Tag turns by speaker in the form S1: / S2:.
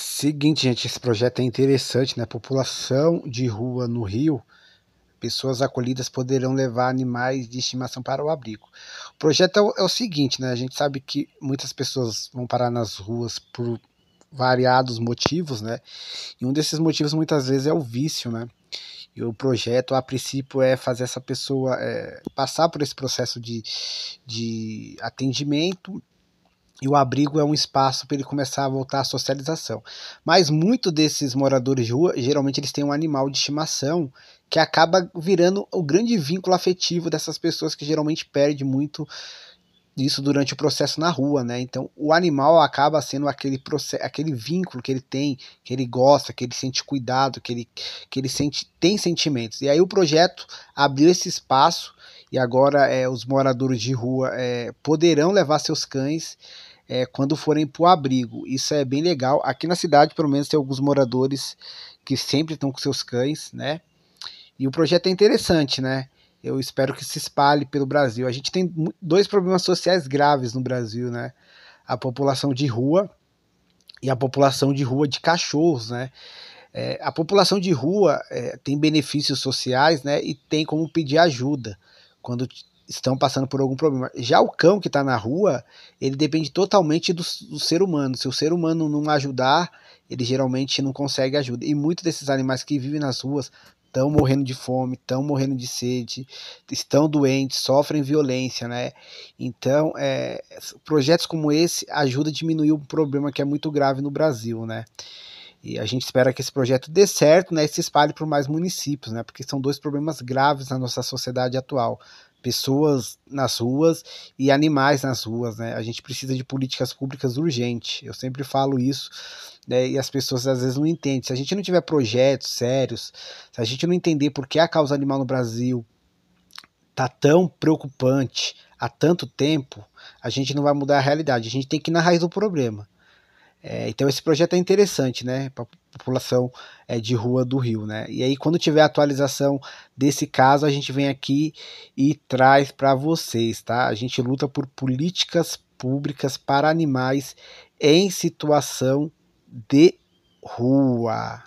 S1: Seguinte, gente, esse projeto é interessante, né? População de rua no Rio, pessoas acolhidas poderão levar animais de estimação para o abrigo. O projeto é o, é o seguinte, né? A gente sabe que muitas pessoas vão parar nas ruas por variados motivos, né? E um desses motivos muitas vezes é o vício, né? E o projeto, a princípio, é fazer essa pessoa é, passar por esse processo de, de atendimento e o abrigo é um espaço para ele começar a voltar à socialização. Mas muitos desses moradores de rua, geralmente eles têm um animal de estimação que acaba virando o grande vínculo afetivo dessas pessoas que geralmente perde muito isso durante o processo na rua, né? Então o animal acaba sendo aquele processo, aquele vínculo que ele tem, que ele gosta, que ele sente cuidado, que ele, que ele sente, tem sentimentos. E aí o projeto abriu esse espaço e agora é, os moradores de rua é, poderão levar seus cães é, quando forem para o abrigo. Isso é bem legal. Aqui na cidade, pelo menos, tem alguns moradores que sempre estão com seus cães, né? E o projeto é interessante, né? Eu espero que se espalhe pelo Brasil. A gente tem dois problemas sociais graves no Brasil, né? A população de rua e a população de rua de cachorros, né? É, a população de rua é, tem benefícios sociais, né? E tem como pedir ajuda quando estão passando por algum problema. Já o cão que está na rua, ele depende totalmente do, do, ser humano. Se o ser humano não ajudar, ele geralmente não consegue ajuda. E muitos desses animais que vivem nas ruas estão morrendo de fome, estão morrendo de sede, estão doentes, sofrem violência, né? Então, é, projetos como esse ajudam a diminuir um problema que é muito grave no Brasil, né? E a gente espera que esse projeto dê certo né, e se espalhe por mais municípios, né, porque são dois problemas graves na nossa sociedade atual. Pessoas nas ruas e animais nas ruas. Né? A gente precisa de políticas públicas urgentes. Eu sempre falo isso né, e as pessoas às vezes não entendem. Se a gente não tiver projetos sérios, se a gente não entender por que a causa animal no Brasil está tão preocupante há tanto tempo, a gente não vai mudar a realidade. A gente tem que ir na raiz do problema. É, então esse projeto é interessante, né, para a população é, de rua do Rio, né. E aí quando tiver atualização desse caso, a gente vem aqui e traz para vocês, tá? A gente luta por políticas públicas para animais em situação de rua.